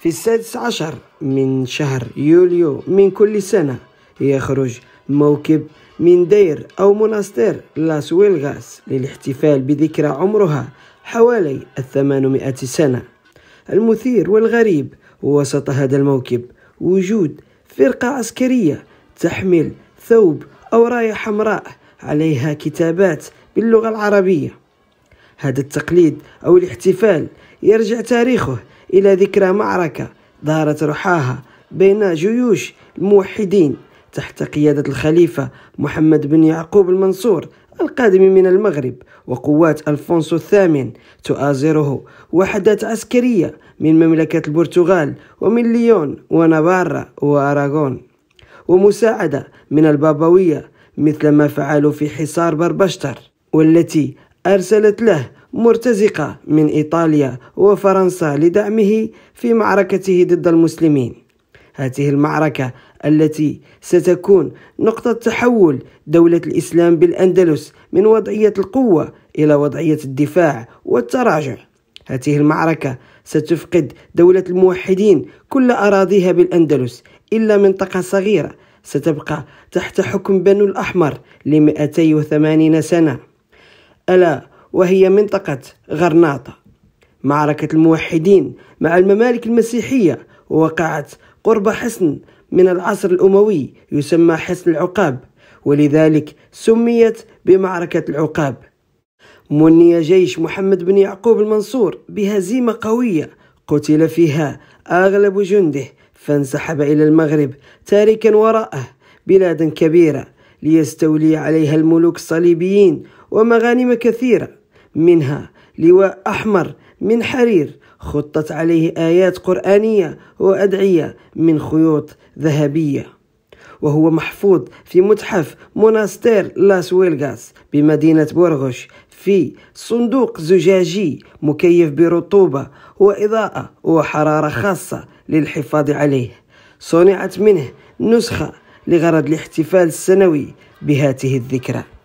في السادس عشر من شهر يوليو من كل سنة يخرج موكب من دير أو مناستير لاس ويلغاس للاحتفال بذكرى عمرها حوالي الثمانمائة سنة المثير والغريب وسط هذا الموكب وجود فرقة عسكرية تحمل ثوب أو راية حمراء عليها كتابات باللغة العربية هذا التقليد أو الاحتفال يرجع تاريخه إلى ذكرى معركة دارت رحاها بين جيوش الموحدين تحت قيادة الخليفة محمد بن يعقوب المنصور القادم من المغرب وقوات ألفونسو الثامن تؤازره وحدات عسكرية من مملكة البرتغال ومن ليون ونافارا وأراغون ومساعدة من البابوية مثل ما فعلوا في حصار بربشتر والتي أرسلت له مرتزقة من إيطاليا وفرنسا لدعمه في معركته ضد المسلمين هذه المعركة التي ستكون نقطة تحول دولة الإسلام بالأندلس من وضعية القوة إلى وضعية الدفاع والتراجع هذه المعركة ستفقد دولة الموحدين كل أراضيها بالأندلس إلا منطقة صغيرة ستبقى تحت حكم بنو الأحمر لمئتي وثمانين سنة ألا وهي منطقة غرناطة معركة الموحدين مع الممالك المسيحية وقعت قرب حصن من العصر الأموي يسمى حصن العقاب ولذلك سميت بمعركة العقاب مني جيش محمد بن يعقوب المنصور بهزيمة قوية قتل فيها أغلب جنده فانسحب إلى المغرب تاركا وراءه بلادا كبيرة ليستولي عليها الملوك الصليبيين ومغانم كثيرة منها لواء أحمر من حرير خطت عليه آيات قرآنية وأدعية من خيوط ذهبية وهو محفوظ في متحف موناستير لاس ويلغاس بمدينة بورغوش في صندوق زجاجي مكيف برطوبة وإضاءة وحرارة خاصة للحفاظ عليه صنعت منه نسخة لغرض الاحتفال السنوي بهاته الذكرى